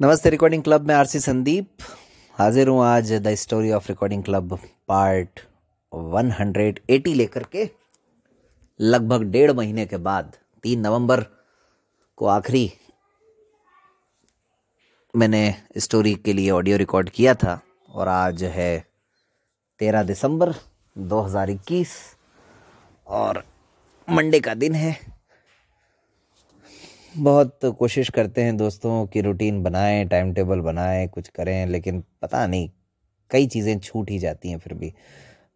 नमस्ते recording club में RC Sandeep हाजिर हूँ आज the story of recording club part 180 लेकर के लगभग डेढ़ महीने के बाद तीन नवंबर को आखिरी मैंने स्टोरी के लिए ऑडियो रिकॉर्ड किया था और आज है तेरह दिसंबर 2021 और मंडे का दिन है बहुत कोशिश करते हैं दोस्तों कि रूटीन बनाएं टाइम टेबल बनाएं कुछ करें लेकिन पता नहीं कई चीज़ें छूट ही जाती हैं फिर भी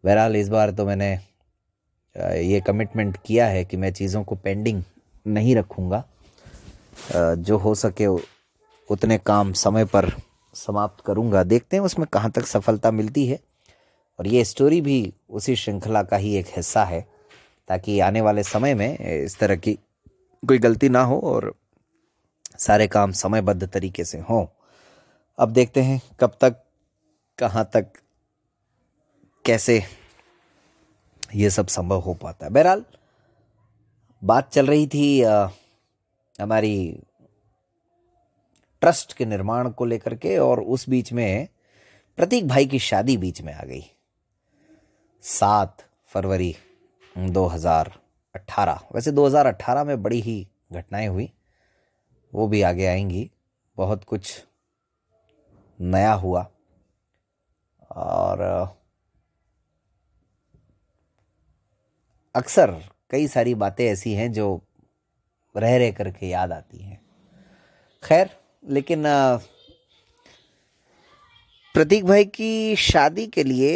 बहरहाल इस बार तो मैंने ये कमिटमेंट किया है कि मैं चीज़ों को पेंडिंग नहीं रखूँगा जो हो सके उतने काम समय पर समाप्त करूँगा देखते हैं उसमें कहाँ तक सफलता मिलती है और ये स्टोरी भी उसी श्रृंखला का ही एक हिस्सा है ताकि आने वाले समय में इस तरह की कोई गलती ना हो और सारे काम समयबद्ध तरीके से हों अब देखते हैं कब तक कहाँ तक कैसे ये सब संभव हो पाता है बहरहाल बात चल रही थी आ, हमारी ट्रस्ट के निर्माण को लेकर के और उस बीच में प्रतीक भाई की शादी बीच में आ गई सात फरवरी हजार 2018 वैसे 2018 में बड़ी ही घटनाएं हुई वो भी आगे आएंगी बहुत कुछ नया हुआ और अक्सर कई सारी बातें ऐसी हैं जो रह रह करके याद आती हैं खैर लेकिन प्रतीक भाई की शादी के लिए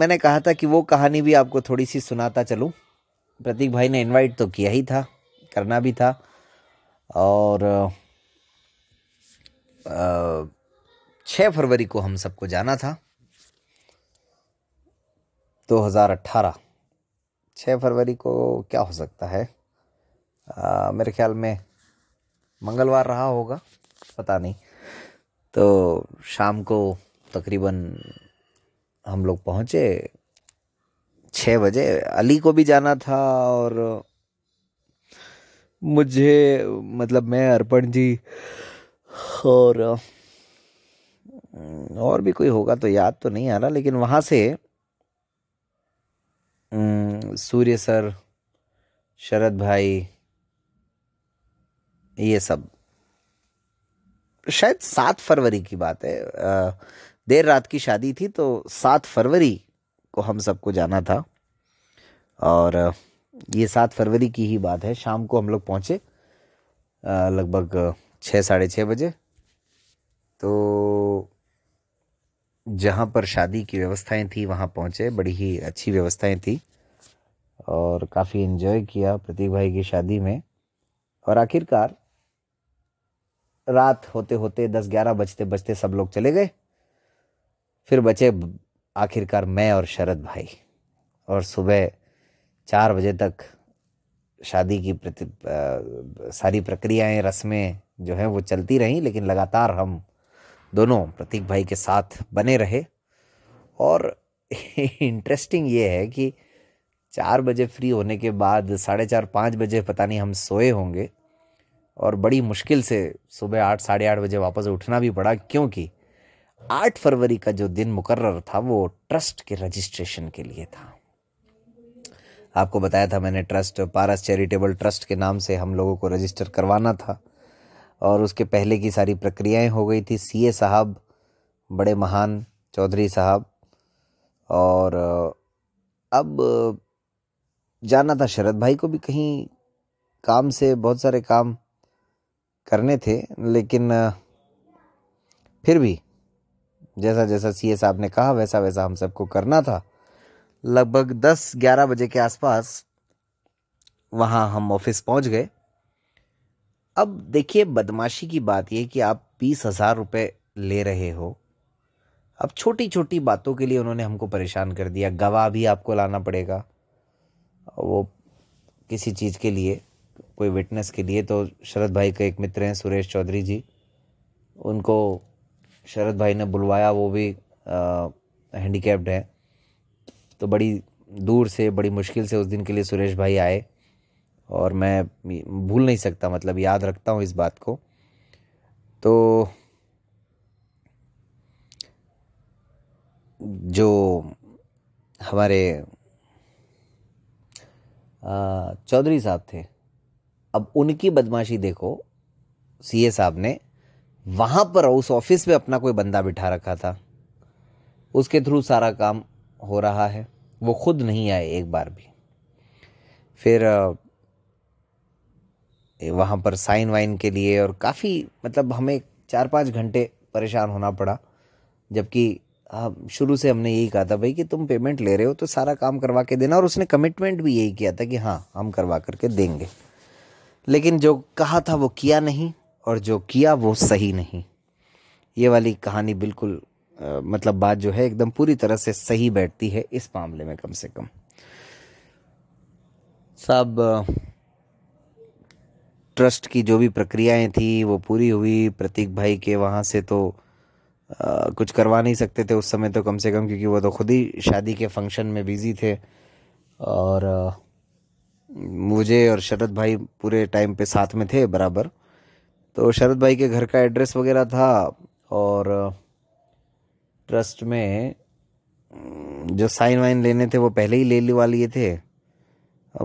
मैंने कहा था कि वो कहानी भी आपको थोड़ी सी सुनाता चलूँ प्रतीक भाई ने इनवाइट तो किया ही था करना भी था और छः फरवरी को हम सबको जाना था 2018 छः फरवरी को क्या हो सकता है आ, मेरे ख्याल में मंगलवार रहा होगा पता नहीं तो शाम को तकरीबन हम लोग पहुँचे छः बजे अली को भी जाना था और मुझे मतलब मैं अर्पण जी और और भी कोई होगा तो याद तो नहीं आ रहा लेकिन वहाँ से सूर्य सर शरद भाई ये सब शायद सात फरवरी की बात है देर रात की शादी थी तो सात फरवरी को हम सबको जाना था और ये सात फरवरी की ही बात है शाम को हम लोग पहुँचे लगभग छः साढ़े छः बजे तो जहाँ पर शादी की व्यवस्थाएं थी वहाँ पहुँचे बड़ी ही अच्छी व्यवस्थाएं थी और काफ़ी इन्जॉय किया प्रतीक भाई की शादी में और आखिरकार रात होते होते दस ग्यारह बजते बजते सब लोग चले गए फिर बचे आखिरकार मैं और शरद भाई और सुबह चार बजे तक शादी की प्रति सारी प्रक्रियाएं रस्में जो हैं वो चलती रहीं लेकिन लगातार हम दोनों प्रतीक भाई के साथ बने रहे और इंटरेस्टिंग ये है कि चार बजे फ्री होने के बाद साढ़े चार पाँच बजे पता नहीं हम सोए होंगे और बड़ी मुश्किल से सुबह आठ साढ़े आठ बजे वापस उठना भी पड़ा क्योंकि आठ फरवरी का जो दिन मुकर्र था वो ट्रस्ट के रजिस्ट्रेशन के लिए था आपको बताया था मैंने ट्रस्ट पारस चैरिटेबल ट्रस्ट के नाम से हम लोगों को रजिस्टर करवाना था और उसके पहले की सारी प्रक्रियाएं हो गई थी सीए साहब बड़े महान चौधरी साहब और अब जाना था शरद भाई को भी कहीं काम से बहुत सारे काम करने थे लेकिन फिर भी जैसा जैसा सी साहब ने कहा वैसा वैसा हम सबको करना था लगभग दस ग्यारह बजे के आसपास वहाँ हम ऑफिस पहुँच गए अब देखिए बदमाशी की बात यह कि आप बीस हज़ार रुपये ले रहे हो अब छोटी छोटी बातों के लिए उन्होंने हमको परेशान कर दिया गवाह भी आपको लाना पड़ेगा वो किसी चीज़ के लिए कोई विटनेस के लिए तो शरद भाई के एक मित्र हैं सुरेश चौधरी जी उनको शरद भाई ने बुलवाया वो भी हैंडीकेप्ड है तो बड़ी दूर से बड़ी मुश्किल से उस दिन के लिए सुरेश भाई आए और मैं भूल नहीं सकता मतलब याद रखता हूँ इस बात को तो जो हमारे चौधरी साहब थे अब उनकी बदमाशी देखो सीए साहब ने वहाँ पर उस ऑफिस में अपना कोई बंदा बिठा रखा था उसके थ्रू सारा काम हो रहा है वो खुद नहीं आए एक बार भी फिर वहाँ पर साइन वाइन के लिए और काफ़ी मतलब हमें चार पाँच घंटे परेशान होना पड़ा जबकि हम शुरू से हमने यही कहा था भाई कि तुम पेमेंट ले रहे हो तो सारा काम करवा के देना और उसने कमिटमेंट भी यही किया था कि हाँ हम करवा करके देंगे लेकिन जो कहा था वो किया नहीं और जो किया वो सही नहीं ये वाली कहानी बिल्कुल आ, मतलब बात जो है एकदम पूरी तरह से सही बैठती है इस मामले में कम से कम साहब ट्रस्ट की जो भी प्रक्रियाएं थी वो पूरी हुई प्रतीक भाई के वहाँ से तो आ, कुछ करवा नहीं सकते थे उस समय तो कम से कम क्योंकि वो तो खुद ही शादी के फंक्शन में बिज़ी थे और आ, मुझे और शरद भाई पूरे टाइम पे साथ में थे बराबर तो शरद भाई के घर का एड्रेस वगैरह था और ट्रस्ट में जो साइन वाइन लेने थे वो पहले ही ले लिवा लिए थे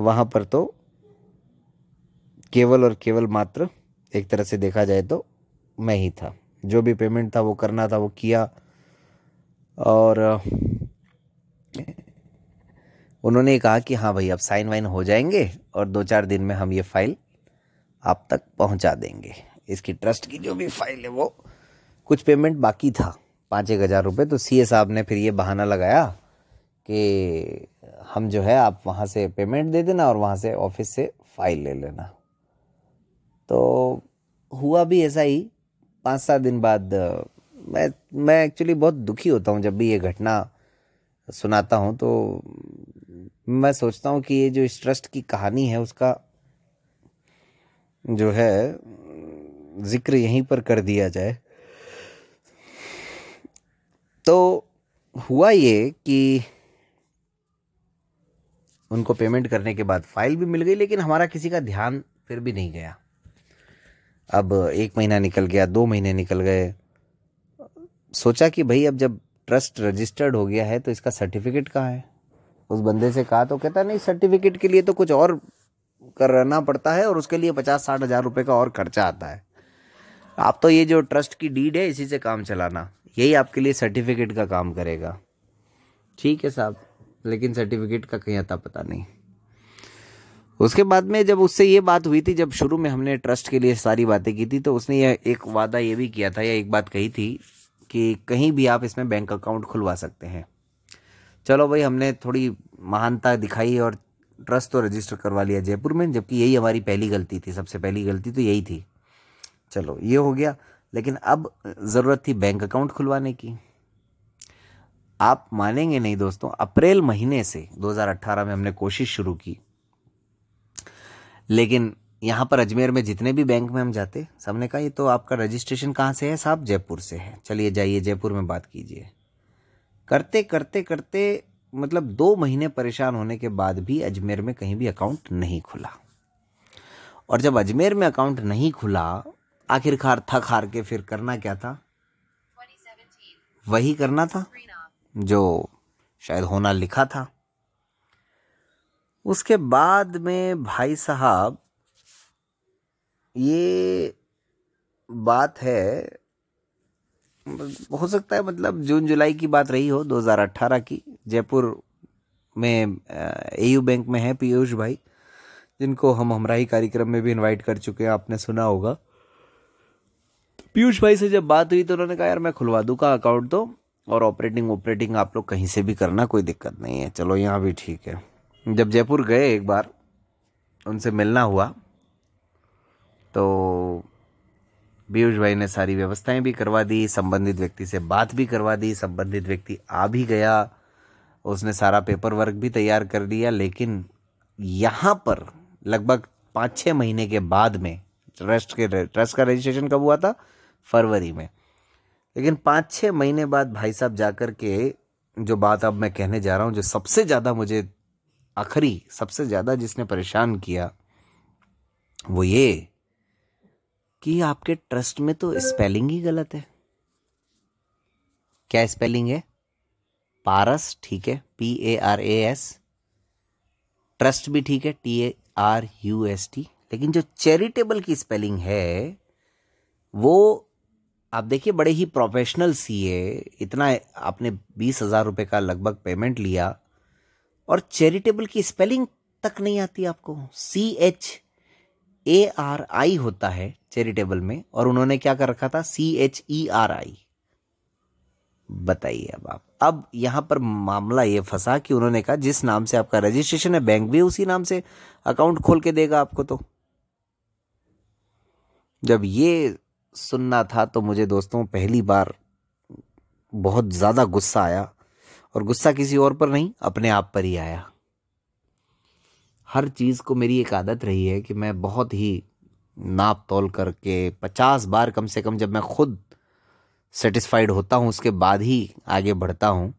वहाँ पर तो केवल और केवल मात्र एक तरह से देखा जाए तो मैं ही था जो भी पेमेंट था वो करना था वो किया और उन्होंने कहा कि हाँ भाई अब साइन वाइन हो जाएंगे और दो चार दिन में हम ये फाइल आप तक पहुंचा देंगे इसकी ट्रस्ट की जो भी फाइल है वो कुछ पेमेंट बाकी था पाँच एक हज़ार रुपये तो सी साहब ने फिर ये बहाना लगाया कि हम जो है आप वहाँ से पेमेंट दे देना और वहाँ से ऑफिस से फाइल ले लेना तो हुआ भी ऐसा ही पाँच सात दिन बाद मैं मैं एक्चुअली बहुत दुखी होता हूँ जब भी ये घटना सुनाता हूँ तो मैं सोचता हूँ कि ये जो इस ट्रस्ट की कहानी है उसका जो है ज़िक्र यहीं पर कर दिया जाए तो हुआ ये कि उनको पेमेंट करने के बाद फाइल भी मिल गई लेकिन हमारा किसी का ध्यान फिर भी नहीं गया अब एक महीना निकल गया दो महीने निकल गए सोचा कि भाई अब जब ट्रस्ट रजिस्टर्ड हो गया है तो इसका सर्टिफिकेट कहाँ है उस बंदे से कहा तो कहता नहीं सर्टिफिकेट के लिए तो कुछ और करना पड़ता है और उसके लिए पचास साठ हज़ार रुपये का और खर्चा आता है आप तो ये जो ट्रस्ट की डीड है इसी से काम चलाना यही आपके लिए सर्टिफिकेट का काम करेगा ठीक है साहब लेकिन सर्टिफिकेट का कहीं आता पता नहीं उसके बाद में जब उससे ये बात हुई थी जब शुरू में हमने ट्रस्ट के लिए सारी बातें की थी तो उसने यह एक वादा ये भी किया था या एक बात कही थी कि कहीं भी आप इसमें बैंक अकाउंट खुलवा सकते हैं चलो भाई हमने थोड़ी महानता दिखाई और ट्रस्ट तो रजिस्टर करवा लिया जयपुर में जबकि यही हमारी पहली गलती थी सबसे पहली गलती तो यही थी चलो ये हो गया लेकिन अब ज़रूरत थी बैंक अकाउंट खुलवाने की आप मानेंगे नहीं दोस्तों अप्रैल महीने से 2018 में हमने कोशिश शुरू की लेकिन यहाँ पर अजमेर में जितने भी बैंक में हम जाते सबने कहा ये तो आपका रजिस्ट्रेशन कहाँ से है साहब जयपुर से है चलिए जाइए जयपुर में बात कीजिए करते करते करते मतलब दो महीने परेशान होने के बाद भी अजमेर में कहीं भी अकाउंट नहीं खुला और जब अजमेर में अकाउंट नहीं खुला आखिरकार थक हार के फिर करना क्या था वही करना था जो शायद होना लिखा था उसके बाद में भाई साहब ये बात है हो सकता है मतलब जून जुलाई की बात रही हो 2018 की जयपुर में एयू बैंक में है पीयूष भाई जिनको हम हमराही कार्यक्रम में भी इनवाइट कर चुके हैं आपने सुना होगा पीयूष भाई से जब बात हुई तो उन्होंने कहा यार मैं खुलवा दूँ का अकाउंट तो और ऑपरेटिंग ऑपरेटिंग आप लोग कहीं से भी करना कोई दिक्कत नहीं है चलो यहाँ भी ठीक है जब जयपुर गए एक बार उनसे मिलना हुआ तो पीयूष भाई ने सारी व्यवस्थाएं भी करवा दी संबंधित व्यक्ति से बात भी करवा दी संबंधित व्यक्ति आ भी गया उसने सारा पेपर वर्क भी तैयार कर दिया लेकिन यहाँ पर लगभग पाँच छः महीने के बाद में ट्रस्ट के ट्रस्ट का रजिस्ट्रेशन कब हुआ था फरवरी में लेकिन पाँच छः महीने बाद भाई साहब जाकर के जो बात अब मैं कहने जा रहा हूँ जो सबसे ज़्यादा मुझे आखिरी सबसे ज़्यादा जिसने परेशान किया वो ये कि आपके ट्रस्ट में तो स्पेलिंग ही गलत है क्या स्पेलिंग है पारस ठीक है P A R A S trust भी ठीक है T A R U S T लेकिन जो चैरिटेबल की स्पेलिंग है वो आप देखिए बड़े ही प्रोफेशनल सीए इतना आपने बीस हज़ार रुपये का लगभग पेमेंट लिया और चैरिटेबल की स्पेलिंग तक नहीं आती आपको सी एच ए आर आई होता है चैरिटेबल में और उन्होंने क्या कर रखा था सी एच ई आर आई बताइए अब आप अब यहां पर मामला ये फंसा कि उन्होंने कहा जिस नाम से आपका रजिस्ट्रेशन है बैंक भी उसी नाम से अकाउंट खोल के देगा आपको तो जब ये सुनना था तो मुझे दोस्तों पहली बार बहुत ज़्यादा गुस्सा आया और गुस्सा किसी और पर नहीं अपने आप पर ही आया हर चीज़ को मेरी एक आदत रही है कि मैं बहुत ही नाप तोल करके पचास बार कम से कम जब मैं खुद सेटिस्फाइड होता हूँ उसके बाद ही आगे बढ़ता हूँ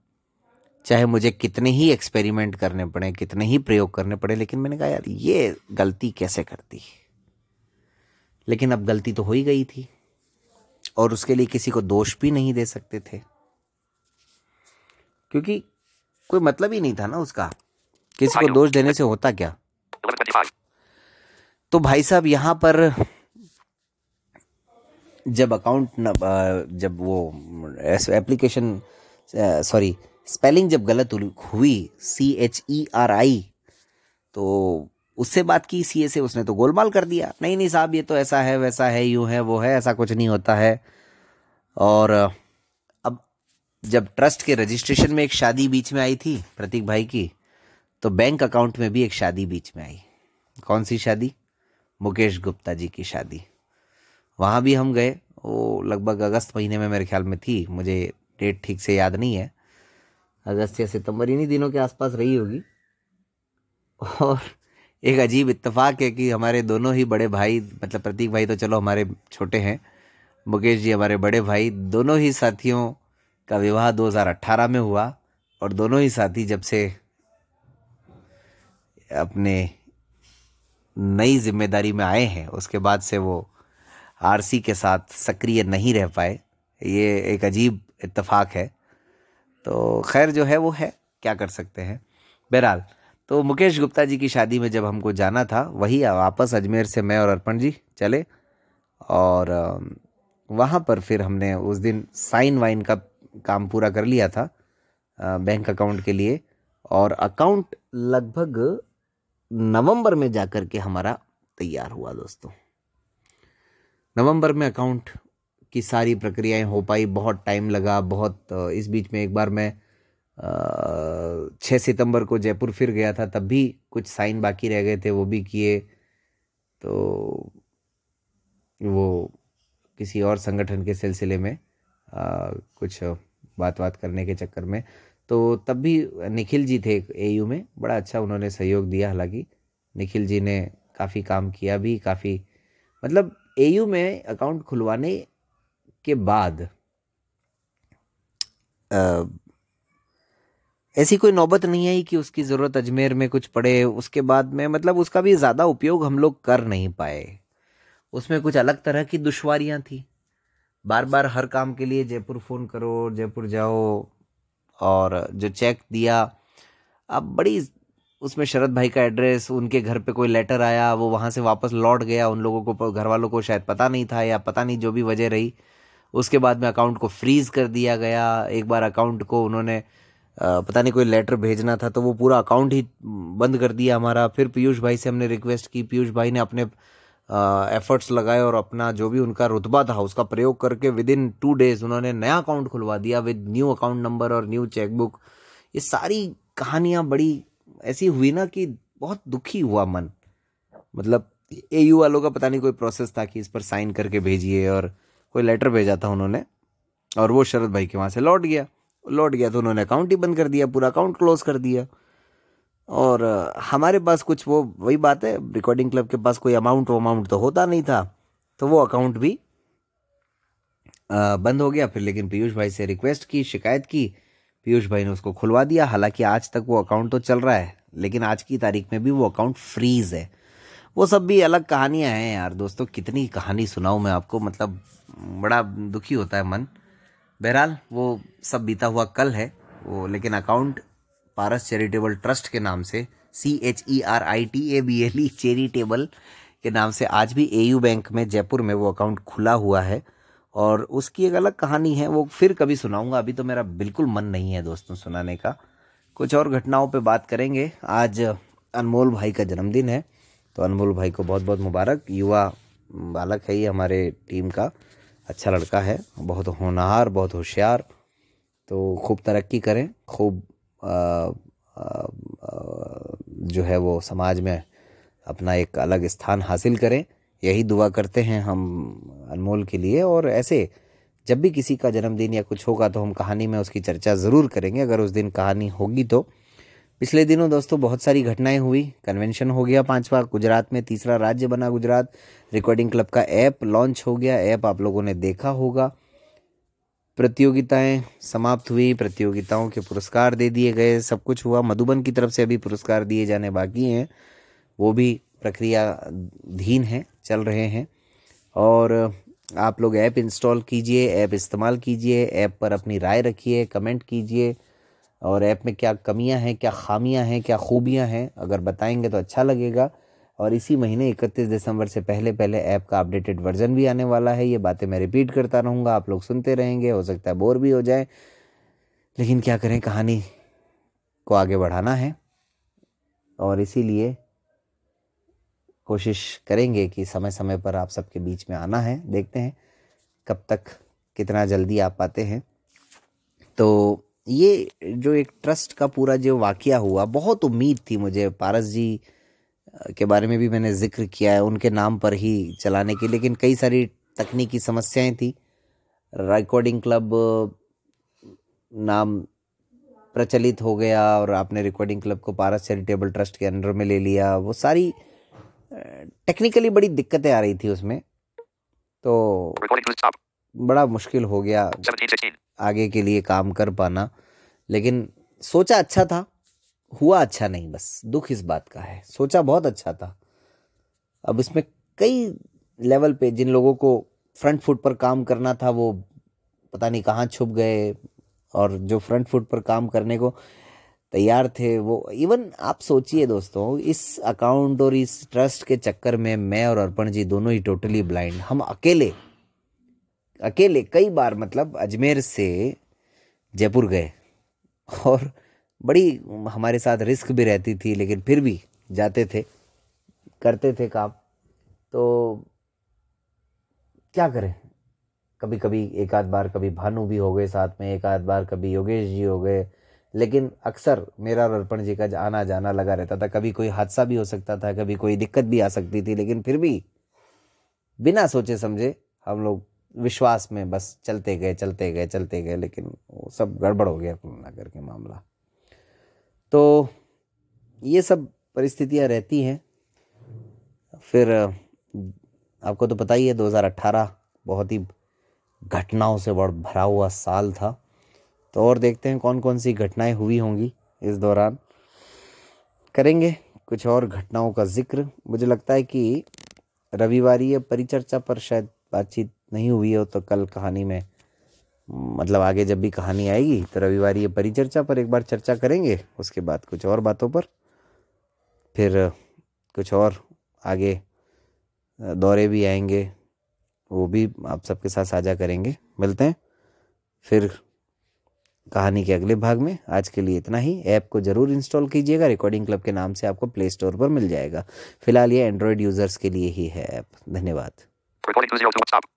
चाहे मुझे कितने ही एक्सपेरिमेंट करने पड़े कितने ही प्रयोग करने पड़े लेकिन मैंने कहा यार ये गलती कैसे करती लेकिन अब गलती तो हो ही गई थी और उसके लिए किसी को दोष भी नहीं दे सकते थे क्योंकि कोई मतलब ही नहीं था ना उसका किसी को दोष देने से होता क्या तो भाई साहब यहां पर जब अकाउंट जब वो एप्लीकेशन सॉरी स्पेलिंग जब गलत हुई सी एच ई आर आई तो उससे बात की सी से उसने तो गोलमाल कर दिया नहीं नहीं साहब ये तो ऐसा है वैसा है यूं है वो है ऐसा कुछ नहीं होता है और अब जब ट्रस्ट के रजिस्ट्रेशन में एक शादी बीच में आई थी प्रतीक भाई की तो बैंक अकाउंट में भी एक शादी बीच में आई कौन सी शादी मुकेश गुप्ता जी की शादी वहाँ भी हम गए वो लगभग अगस्त महीने में मेरे ख्याल में थी मुझे डेट ठीक से याद नहीं है अगस्त या सितंबर इन्हीं दिनों के आसपास रही होगी और एक अजीब इत्तेफाक है कि हमारे दोनों ही बड़े भाई मतलब प्रतीक भाई तो चलो हमारे छोटे हैं मुकेश जी हमारे बड़े भाई दोनों ही साथियों का विवाह 2018 में हुआ और दोनों ही साथी जब से अपने नई जिम्मेदारी में आए हैं उसके बाद से वो आरसी के साथ सक्रिय नहीं रह पाए ये एक अजीब इत्तेफाक है तो खैर जो है वो है क्या कर सकते हैं बहरहाल तो मुकेश गुप्ता जी की शादी में जब हमको जाना था वही वापस अजमेर से मैं और अर्पण जी चले और वहाँ पर फिर हमने उस दिन साइन वाइन का काम पूरा कर लिया था बैंक अकाउंट के लिए और अकाउंट लगभग नवंबर में जा कर के हमारा तैयार हुआ दोस्तों नवंबर में अकाउंट की सारी प्रक्रियाएं हो पाई बहुत टाइम लगा बहुत इस बीच में एक बार मैं छः सितंबर को जयपुर फिर गया था तब भी कुछ साइन बाकी रह गए थे वो भी किए तो वो किसी और संगठन के सिलसिले में आ, कुछ बात बात करने के चक्कर में तो तब भी निखिल जी थे ए में बड़ा अच्छा उन्होंने सहयोग दिया हालांकि निखिल जी ने काफ़ी काम किया भी काफ़ी मतलब ए में अकाउंट खुलवाने के बाद आ, ऐसी कोई नौबत नहीं आई कि उसकी ज़रूरत अजमेर में कुछ पड़े उसके बाद में मतलब उसका भी ज़्यादा उपयोग हम लोग कर नहीं पाए उसमें कुछ अलग तरह की दुशवारियाँ थी बार बार हर काम के लिए जयपुर फ़ोन करो जयपुर जाओ और जो चेक दिया अब बड़ी उसमें शरद भाई का एड्रेस उनके घर पे कोई लेटर आया वो वहाँ से वापस लौट गया उन लोगों को घर वालों को शायद पता नहीं था या पता नहीं जो भी वजह रही उसके बाद में अकाउंट को फ्रीज़ कर दिया गया एक बार अकाउंट को उन्होंने पता नहीं कोई लेटर भेजना था तो वो पूरा अकाउंट ही बंद कर दिया हमारा फिर पीयूष भाई से हमने रिक्वेस्ट की पीयूष भाई ने अपने एफर्ट्स लगाए और अपना जो भी उनका रुतबा था उसका प्रयोग करके विद इन टू डेज उन्होंने नया अकाउंट खुलवा दिया विद न्यू अकाउंट नंबर और न्यू चेकबुक ये सारी कहानियाँ बड़ी ऐसी हुई ना कि बहुत दुखी हुआ मन मतलब ए यू वालों का पता नहीं कोई प्रोसेस था कि इस पर साइन करके भेजिए और कोई लेटर भेजा था उन्होंने और वो शरद भाई के वहाँ से लौट गया लौट गया तो उन्होंने अकाउंट ही बंद कर दिया पूरा अकाउंट क्लोज कर दिया और हमारे पास कुछ वो वही बात है रिकॉर्डिंग क्लब के पास कोई अमाउंट अमाउंट तो होता नहीं था तो वो अकाउंट भी आ, बंद हो गया फिर लेकिन पीयूष भाई से रिक्वेस्ट की शिकायत की पीयूष भाई ने उसको खुलवा दिया हालांकि आज तक वो अकाउंट तो चल रहा है लेकिन आज की तारीख में भी वो अकाउंट फ्रीज है वो सब भी अलग कहानियाँ हैं यार दोस्तों कितनी कहानी सुनाऊँ मैं आपको मतलब बड़ा दुखी होता है मन बहरहाल वो सब बीता हुआ कल है वो लेकिन अकाउंट पारस चैरिटेबल ट्रस्ट के नाम से C H E R I T A B L E charitable के नाम से आज भी ए यू बैंक में जयपुर में वो अकाउंट खुला हुआ है और उसकी एक अलग कहानी है वो फिर कभी सुनाऊंगा अभी तो मेरा बिल्कुल मन नहीं है दोस्तों सुनाने का कुछ और घटनाओं पे बात करेंगे आज अनमोल भाई का जन्मदिन है तो अनमोल भाई को बहुत बहुत मुबारक युवा बालक है ये हमारे टीम का अच्छा लड़का है बहुत होनहार बहुत होशियार तो खूब तरक्की करें खूब जो है वो समाज में अपना एक अलग स्थान हासिल करें यही दुआ करते हैं हम अनमोल के लिए और ऐसे जब भी किसी का जन्मदिन या कुछ होगा तो हम कहानी में उसकी चर्चा ज़रूर करेंगे अगर उस दिन कहानी होगी तो पिछले दिनों दोस्तों बहुत सारी घटनाएं हुई कन्वेंशन हो गया पांचवा गुजरात में तीसरा राज्य बना गुजरात रिकॉर्डिंग क्लब का ऐप लॉन्च हो गया ऐप आप लोगों ने देखा होगा प्रतियोगिताएं समाप्त हुई प्रतियोगिताओं के पुरस्कार दे दिए गए सब कुछ हुआ मधुबन की तरफ से अभी पुरस्कार दिए जाने बाकी हैं वो भी प्रक्रियाधीन है चल रहे हैं और आप लोग ऐप इंस्टॉल कीजिए ऐप इस्तेमाल कीजिए ऐप पर अपनी राय रखिए कमेंट कीजिए और ऐप में क्या कमियां हैं क्या खामियां हैं क्या खूबियां हैं अगर बताएंगे तो अच्छा लगेगा और इसी महीने 31 दिसंबर से पहले पहले ऐप का अपडेटेड वर्जन भी आने वाला है ये बातें मैं रिपीट करता रहूँगा आप लोग सुनते रहेंगे हो सकता है बोर भी हो जाए लेकिन क्या करें कहानी को आगे बढ़ाना है और इसीलिए कोशिश करेंगे कि समय समय पर आप सबके बीच में आना है देखते हैं कब तक कितना जल्दी आ पाते हैं तो ये जो एक ट्रस्ट का पूरा जो वाक़ हुआ बहुत उम्मीद थी मुझे पारस जी के बारे में भी मैंने जिक्र किया है उनके नाम पर ही चलाने की लेकिन कई सारी तकनीकी समस्याएं थी रिकॉर्डिंग क्लब नाम प्रचलित हो गया और आपने रिकॉर्डिंग क्लब को पारस चैरिटेबल ट्रस्ट के अंडर में ले लिया वो सारी टेक्निकली बड़ी दिक्कतें आ रही थी उसमें तो बड़ा मुश्किल हो गया 17, आगे के लिए काम कर पाना लेकिन सोचा अच्छा था हुआ अच्छा नहीं बस दुख इस बात का है सोचा बहुत अच्छा था अब इसमें कई लेवल पे जिन लोगों को फ्रंट फुट पर काम करना था वो पता नहीं कहाँ छुप गए और जो फ्रंट फुट पर काम करने को तैयार थे वो इवन आप सोचिए दोस्तों इस अकाउंट और इस ट्रस्ट के चक्कर में मैं और अर्पण जी दोनों ही टोटली ब्लाइंड हम अकेले अकेले कई बार मतलब अजमेर से जयपुर गए और बड़ी हमारे साथ रिस्क भी रहती थी लेकिन फिर भी जाते थे करते थे काम तो क्या करें कभी कभी एक आध बार कभी भानु भी हो गए साथ में एक आध बार कभी योगेश जी हो गए लेकिन अक्सर मेरा और अर्पण जी का आना जाना लगा रहता था कभी कोई हादसा भी हो सकता था कभी कोई दिक्कत भी आ सकती थी लेकिन फिर भी बिना सोचे समझे हम लोग विश्वास में बस चलते गए चलते गए चलते गए लेकिन वो सब गड़बड़ हो गया कोरोना करके के मामला तो ये सब परिस्थितियाँ रहती हैं फिर आपको तो पता ही है 2018 बहुत ही घटनाओं से बड़ भरा हुआ साल था तो और देखते हैं कौन कौन सी घटनाएं हुई होंगी इस दौरान करेंगे कुछ और घटनाओं का जिक्र मुझे लगता है कि रविवार परिचर्चा पर शायद बातचीत नहीं हुई हो तो कल कहानी में मतलब आगे जब भी कहानी आएगी तो रविवार ये परिचर्चा पर एक बार चर्चा करेंगे उसके बाद कुछ और बातों पर फिर कुछ और आगे दौरे भी आएंगे वो भी आप सबके साथ साझा करेंगे मिलते हैं फिर कहानी के अगले भाग में आज के लिए इतना ही ऐप को ज़रूर इंस्टॉल कीजिएगा रिकॉर्डिंग क्लब के नाम से आपको प्ले स्टोर पर मिल जाएगा फिलहाल ये एंड्रॉयड यूज़र्स के लिए ही है ऐप धन्यवाद